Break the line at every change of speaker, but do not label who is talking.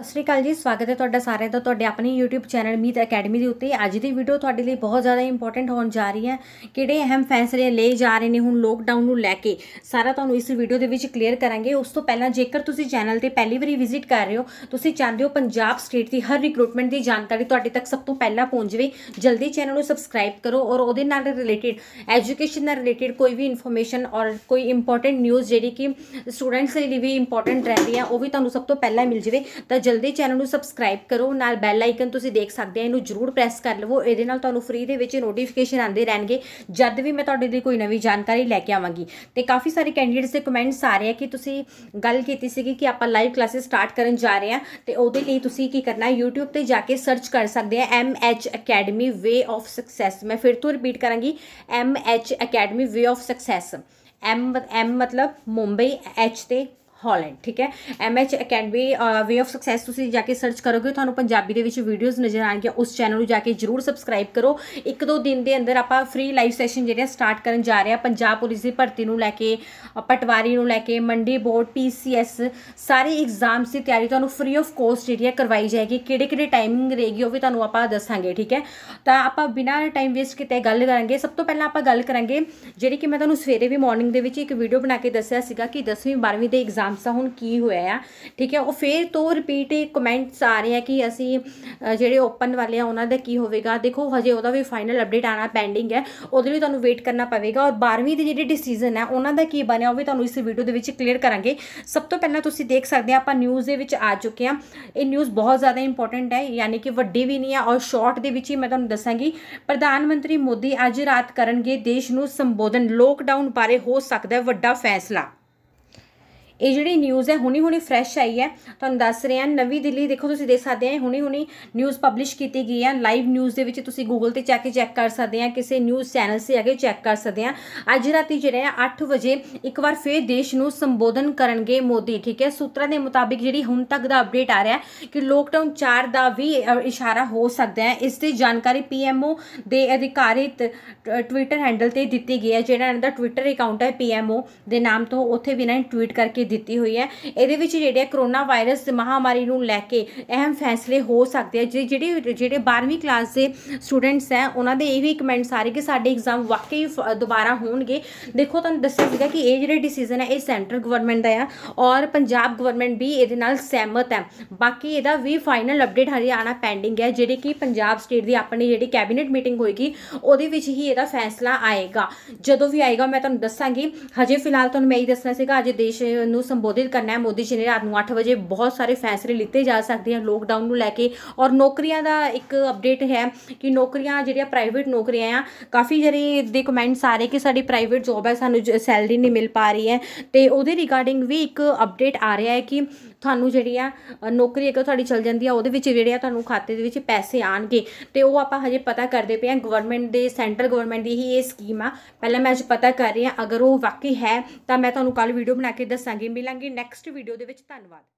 ਸਤਿ ਸ਼੍ਰੀ ਅਕਾਲ ਜੀ ਸਵਾਗਤ ਹੈ ਤੁਹਾਡਾ ਸਾਰਿਆਂ ਦਾ ਤੁਹਾਡੇ ਆਪਣੇ YouTube ਚੈਨਲ ਮੀਤ ਅਕੈਡਮੀ ਦੇ ਉੱਤੇ ਅੱਜ ਦੀ ਵੀਡੀਓ ਤੁਹਾਡੇ ਲਈ ਬਹੁਤ ਜ਼ਿਆਦਾ ਇੰਪੋਰਟੈਂਟ ਹੋਣ ਜਾ ਰਹੀ ਹੈ ਕਿਹੜੇ ਅਹਿਮ ਫੈਸਲੇ ਲਏ ਜਾ ਰਹੇ ਨੇ ਹੁਣ ਲੋਕਡਾਊਨ ਨੂੰ ਲੈ ਕੇ ਸਾਰਾ ਤੁਹਾਨੂੰ ਇਸ ਵੀਡੀਓ ਦੇ ਵਿੱਚ ਕਲੀਅਰ ਕਰਾਂਗੇ ਉਸ ਤੋਂ ਪਹਿਲਾਂ ਜੇਕਰ ਤੁਸੀਂ ਚੈਨਲ ਤੇ ਪਹਿਲੀ ਵਾਰੀ ਵਿਜ਼ਿਟ ਕਰ ਰਹੇ ਹੋ ਤੁਸੀਂ ਚਾਹੁੰਦੇ ਹੋ ਪੰਜਾਬ ਸਟੇਟ ਦੀ ਹਰ ਰਿਕਰੂਟਮੈਂਟ ਦੀ ਜਾਣਕਾਰੀ ਤੁਹਾਡੇ ਤੱਕ ਸਭ ਤੋਂ ਪਹਿਲਾਂ ਪਹੁੰਚ ਜਾਵੇ ਜਲਦੀ ਚੈਨਲ ਨੂੰ ਸਬਸਕ੍ਰਾਈਬ ਕਰੋ ਔਰ ਉਹਦੇ ਨਾਲ ਰਿਲੇਟਡ ਐਜੂਕੇਸ਼ਨ ਨਾਲ ਰਿਲੇਟਡ ਕੋਈ ਵੀ ਇਨਫੋਰਮੇਸ਼ਨ ਔਰ ਕੋਈ ਇੰਪੋਰਟੈਂਟ ਨਿਊਜ਼ ਜਿਹੜੀ ਕਿ ਸਟੂਡੈਂਟਸ ਲਈ ਵੀ ਇੰਪੋਰਟੈਂਟ ਰਹਿੰਦੀ ਹੈ ਉਹ ਵੀ ਤੁਹਾਨੂੰ ਸਭ ਤੋਂ ਪਹਿਲਾਂ ਮਿਲ ਜਾਵੇ ਤਾਂ ਜਲਦੀ ਚੈਨਲ ਨੂੰ ਸਬਸਕ੍ਰਾਈਬ ਕਰੋ ਨਾਲ ਬੈਲ ਆਈਕਨ ਤੁਸੀਂ ਦੇਖ ਸਕਦੇ ਆ ਇਹਨੂੰ ਜਰੂਰ ਪ੍ਰੈਸ ਕਰ ਲਵੋ ਇਹਦੇ ਨਾਲ ਤੁਹਾਨੂੰ ਫ੍ਰੀ ਦੇ ਵਿੱਚ ਨੋਟੀਫਿਕੇਸ਼ਨ ਆਉਂਦੇ ਰਹਿਣਗੇ ਜਦ ਵੀ ਮੈਂ ਤੁਹਾਡੇ ਲਈ ਕੋਈ ਨਵੀਂ ਜਾਣਕਾਰੀ ਲੈ ਕੇ ਆਵਾਂਗੀ ਤੇ ਕਾਫੀ ਸਾਰੇ ਕੈਂਡੀਡੇਟਸ ਦੇ ਕਮੈਂਟਸ ਆ ਰਹੇ ਆ ਕਿ ਤੁਸੀਂ ਗੱਲ ਕੀਤੀ ਸੀਗੀ ਕਿ ਆਪਾਂ ਲਾਈਵ ਕਲਾਸਿਸ ਸਟਾਰਟ ਕਰਨ ਜਾ ਰਹੇ ਆ ਤੇ ਉਹਦੇ ਲਈ ਤੁਸੀਂ ਕੀ ਕਰਨਾ YouTube ਤੇ ਜਾ ਕੇ ਸਰਚ ਕਰ ਸਕਦੇ ਆ MH Academy academy way of success ਮੈਂ ਫਿਰ ਤੋਂ ਰਿਪੀਟ ਕਰਾਂਗੀ MH Academy academy way of success M ਮਤਲਬ ਮੁੰਬਈ H ਤੇ ਹਾਲੈਂਡ ਠੀਕ ਹੈ M H academy way of success ਤੁਸੀਂ ਜਾ ਕੇ ਸਰਚ ਕਰੋਗੇ ਤੁਹਾਨੂੰ ਪੰਜਾਬੀ ਦੇ ਵਿੱਚ ਵੀਡੀਓਜ਼ ਨਜ਼ਰ ਆਣਗੀਆਂ ਉਸ ਚੈਨਲ ਨੂੰ ਜਾ ਕੇ ਜਰੂਰ ਸਬਸਕ੍ਰਾਈਬ ਕਰੋ ਇੱਕ ਦੋ ਦਿਨ ਦੇ ਅੰਦਰ ਆਪਾਂ ਫ੍ਰੀ ਲਾਈਵ ਸੈਸ਼ਨ ਜਿਹੜੇ ਸਟਾਰਟ ਕਰਨ ਜਾ ਰਹੇ ਆ ਪੰਜਾਬ ਪੁਲਿਸ ਦੀ ਭਰਤੀ ਨੂੰ ਲੈ ਕੇ ਪਟਵਾਰੀ ਨੂੰ ਲੈ ਕੇ ਮੰਡੀ ਬੋਰਡ ਪੀਸੀਐਸ ਸਾਰੇ ਐਗਜ਼ਾਮਸ ਦੀ ਤਿਆਰੀ ਤੁਹਾਨੂੰ ਫ੍ਰੀ ਆਫ ਕੋਸਟ ਜਿਹੜੀ ਹੈ ਕਰਵਾਈ ਜਾਏਗੀ ਕਿਹੜੇ ਕਿਹੜੇ ਟਾਈਮਿੰਗ ਰਹੇਗੀ ਉਹ ਵੀ ਤੁਹਾਨੂੰ ਆਪਾਂ ਦੱਸਾਂਗੇ ਠੀਕ ਹੈ ਤਾਂ ਆਪਾਂ ਬਿਨਾਂ ਟਾਈਮ ਵੇਸਟ ਕੀਤੇ ਗੱਲ ਕਰਾਂਗੇ ਸਭ ਤੋਂ ਪਹਿਲਾਂ ਆਪਾਂ ਗੱਲ ਕਰਾਂਗੇ ਜਿਹੜੀ ਕਿ ਮੈਂ ਤੁਹਾਨੂੰ ਸਵੇਰੇ ਵੀ ਮਾਰਨਿੰਗ ਦੇ ਵਿੱਚ ਇੱਕ ਵੀਡੀਓ ਬਣਾ ਕੇ ਦੱਸਿਆ ਸੀਗਾ ਕਿ 10ਵੀਂ 12ਵੀਂ ਦੇ ਐਗਜ਼ਾਮ ਹਾਦਸਾ ਹੁਣ ਕੀ ਹੋਇਆ ਆ ਠੀਕ ਹੈ ਉਹ ਫੇਰ ਤੋਂ ਰਿਪੀਟ ਕਮੈਂਟਸ ਆ ਰਹੇ ਆ ਕਿ ਅਸੀਂ ਜਿਹੜੇ ਓਪਨ ਵਾਲੇ ਆ ਉਹਨਾਂ ਦਾ ਕੀ ਹੋਵੇਗਾ ਦੇਖੋ ਹਜੇ ਉਹਦਾ ਵੀ ਫਾਈਨਲ ਅਪਡੇਟ ਆਣਾ ਪੈਂਡਿੰਗ ਹੈ ਉਹਦੇ ਲਈ ਤੁਹਾਨੂੰ ਵੇਟ ਕਰਨਾ ਪਵੇਗਾ ਔਰ 12ਵੀਂ ਦੀ ਜਿਹੜੀ ਡਿਸੀਜਨ ਹੈ ਉਹਨਾਂ ਦਾ ਕੀ ਬਣਿਆ ਉਹ ਵੀ ਤੁਹਾਨੂੰ ਇਸ ਵੀਡੀਓ ਦੇ ਵਿੱਚ ਕਲੀਅਰ ਕਰਾਂਗੇ ਸਭ ਤੋਂ ਪਹਿਲਾਂ ਤੁਸੀਂ ਦੇਖ ਸਕਦੇ ਆ ਆਪਾਂ ਨਿਊਜ਼ ਦੇ ਵਿੱਚ ਆ ਚੁੱਕੇ ਆ ਇਹ ਨਿਊਜ਼ ਬਹੁਤ ਜ਼ਿਆਦਾ ਇੰਪੋਰਟੈਂਟ ਹੈ ਯਾਨੀ ਕਿ ਵੱਡੀ ਵੀ ਨਹੀਂ ਆ ਔਰ ਸ਼ਾਰਟ ਦੇ ਵਿੱਚ ਹੀ ਮੈਂ ਤੁਹਾਨੂੰ ਦੱਸਾਂਗੀ ਪ੍ਰਧਾਨ ਮੰਤਰੀ ਮੋਦੀ ਅੱਜ ਰਾਤ ਕਰਨਗੇ ਦੇਸ਼ ਨੂੰ ਸੰਬੋਧਨ ਲੋਕਡਾਊਨ ਬਾਰੇ ਹੋ ਸਕਦਾ ਹੈ ਵੱਡਾ ਫੈਸਲਾ ਇਹ ਜਿਹੜੀ ਨਿਊਜ਼ ਹੈ ਹੁਣੀ ਹੁਣੀ ਫਰੈਸ਼ ਆਈ ਹੈ ਤੁਹਾਨੂੰ ਦੱਸ ਰਹੇ ਹਾਂ ਨਵੀਂ ਦਿੱਲੀ ਦੇਖੋ ਤੁਸੀਂ ਦੇਖ ਸਕਦੇ ਹੋ ਹੁਣੀ ਹੁਣੀ ਨਿਊਜ਼ ਪਬਲਿਸ਼ ਕੀਤੀ ਗਈ ਹੈ ਲਾਈਵ ਨਿਊਜ਼ ਦੇ ਵਿੱਚ ਤੁਸੀਂ ਗੂਗਲ ਤੇ ਜਾ ਕੇ ਚੈੱਕ ਕਰ ਸਕਦੇ ਆ ਕਿਸੇ ਨਿਊਜ਼ ਚੈਨਲ ਸੇ ਅਗੇ ਚੈੱਕ ਕਰ ਸਕਦੇ ਆ ਅੱਜ ਰਾਤੀ ਜਿਹੜੇ ਆ 8 ਵਜੇ ਇੱਕ ਵਾਰ ਫੇਰ ਦੇਸ਼ ਨੂੰ ਸੰਬੋਧਨ ਕਰਨਗੇ ਮੋਦੀ ਠੀਕ ਹੈ ਸੂਤਰਾਂ ਦੇ ਮੁਤਾਬਿਕ ਜਿਹੜੀ ਹੁਣ ਤੱਕ ਦਾ ਅਪਡੇਟ ਆ ਰਿਹਾ ਹੈ ਕਿ ਲੋਕਡਾਊਨ 4 ਦਾ ਵੀ ਇਸ਼ਾਰਾ ਹੋ ਸਕਦਾ ਹੈ ਇਸ ਦੀ ਜਾਣਕਾਰੀ ਪੀਐਮਓ ਦੇ ਅਧਿਕਾਰਿਤ ਟਵਿੱਟਰ ਹੈਂਡਲ ਤੇ ਦਿੱਤੀ ਗਈ ਹੈ ਜਿਹੜਾ ਇਹਨਾਂ ਦਾ ਟਵਿੱਟਰ ਅਕਾਊਂਟ ਹੈ ਪੀਐਮਓ ਦੇ ਨਾਮ ਤੋਂ ਉੱਥੇ ਵੀ ਇਹਨਾਂ ਨੇ ਟਵੀਟ ਕਰਕੇ ਵੀ ਦਿੱਤੀ ਹੋਈ ਹੈ ਇਹਦੇ ਵਿੱਚ ਜਿਹੜੇ ਕਰੋਨਾ ਵਾਇਰਸ ਮਹਾਮਾਰੀ ਨੂੰ ਲੈ ਕੇ ਅਹਿਮ ਫੈਸਲੇ ਹੋ ਸਕਦੇ ਆ ਜਿਹੜੇ ਜਿਹੜੇ 12ਵੀਂ ਕਲਾਸ ਦੇ ਸਟੂਡੈਂਟਸ ਹੈ ਉਹਨਾਂ ਦੇ ਇਹ ਵੀ ਕਮੈਂਟਸ ਆ ਰਹੇ ਕਿ ਸਾਡੇ ਐਗਜ਼ਾਮ ਵਾਕਈ ਦੁਬਾਰਾ ਹੋਣਗੇ ਦੇਖੋ ਤੁਹਾਨੂੰ ਦੱਸਿਆ ਸੀਗਾ ਕਿ ਇਹ ਜਿਹੜੇ ਡਿਸੀਜਨ ਹੈ ਇਹ ਸੈਂਟਰ ਗਵਰਨਮੈਂਟ ਦਾ ਆ ਔਰ ਪੰਜਾਬ ਗਵਰਨਮੈਂਟ ਵੀ ਇਹਦੇ ਨਾਲ ਸਹਿਮਤ ਹੈ ਬਾਕੀ ਇਹਦਾ ਵੀ ਫਾਈਨਲ ਅਪਡੇਟ ਹਰਿਆਣਾ ਪੈਂਡਿੰਗ ਹੈ ਜਿਹੜੇ ਕਿ ਪੰਜਾਬ ਸਟੇਟ ਦੀ ਆਪਣੀ ਜਿਹੜੀ ਕੈਬਨਿਟ ਮੀਟਿੰਗ ਹੋਏਗੀ ਉਹਦੇ ਵਿੱਚ ਹੀ ਇਹਦਾ ਫੈਸਲਾ ਆਏਗਾ ਜਦੋਂ ਵੀ ਆਏਗਾ ਮੈਂ ਤੁਹਾਨੂੰ ਦੱਸਾਂਗੀ ਹਜੇ ਫਿਲਹਾਲ ਤੁਹਾਨੂੰ ਮੈਂ ਇਹ ਦੱਸਣਾ ਸੀਗਾ ਅੱਜ ਦੇਸ਼ ਨੂੰ ਸੰਬੋਧਿਤ ਕਰਨਾ ਹੈ ਮੋਦੀ ਜੀ ਨੇ ਰਾਤ ਨੂੰ 8 ਵਜੇ ਬਹੁਤ ਸਾਰੇ ਫੈਸਲੇ ਲਿੱਤੇ ਜਾ ਸਕਦੇ ਹਨ ਲੋਕਡਾਊਨ ਨੂੰ ਲੈ ਕੇ ਔਰ ਨੌਕਰੀਆਂ ਦਾ ਇੱਕ ਅਪਡੇਟ ਹੈ ਕਿ ਨੌਕਰੀਆਂ ਜਿਹੜੀਆਂ ਪ੍ਰਾਈਵੇਟ ਨੌਕਰੀਆਂ ਆ ਕਾਫੀ ਜਿਹੜੇ ਦੇ ਕਮੈਂਟਸ ਆ ਰਹੇ ਕਿ ਸਾਡੀ ਪ੍ਰਾਈਵੇਟ ਜੌਬ ਹੈ ਸਾਨੂੰ ਸੈਲਰੀ ਨਹੀਂ ਮਿਲ ਪਾ ਰਹੀ ਹੈ ਤੇ ਉਹਦੇ ਰਿਗਾਰਡਿੰਗ ਵੀ ਇੱਕ ਅਪਡੇਟ ਆ ਰਿਹਾ ਹੈ ਕਿ ਤੁਹਾਨੂੰ ਜਿਹੜੀ ਆ ਨੌਕਰੀ ਇੱਕ ਤੁਹਾਡੀ ਚੱਲ ਜਾਂਦੀ ਆ ਉਹਦੇ ਵਿੱਚ ਜਿਹੜੇ ਆ ਤੁਹਾਨੂੰ ਖਾਤੇ ਦੇ ਵਿੱਚ ਪੈਸੇ ਆਣਗੇ ਤੇ ਉਹ ਆਪਾਂ ਹਜੇ ਪਤਾ ਕਰਦੇ ਪਏ ਆ ਗਵਰਨਮੈਂਟ ਦੇ ਸੈਂਟਰਲ ਗਵਰਨਮੈਂਟ ਦੀ ਹੀ ਇਹ ਸਕੀਮ ਆ ਪਹਿਲਾਂ ਮੈਂ ਅੱਜ ਪਤਾ ਕਰ ਰਹੀ ਆ ਅਗਰ ਉਹ ਵਾਕਈ ਹੈ ਤਾਂ ਮੈਂ ਤੁਹਾਨੂੰ ਕੱਲ ਵੀਡੀਓ ਬਣਾ ਕੇ ਦੱਸਾਂਗੀ ਮਿਲਾਂਗੇ ਨੈਕਸਟ ਵੀਡੀਓ ਦੇ ਵਿੱਚ ਧੰਨਵਾਦ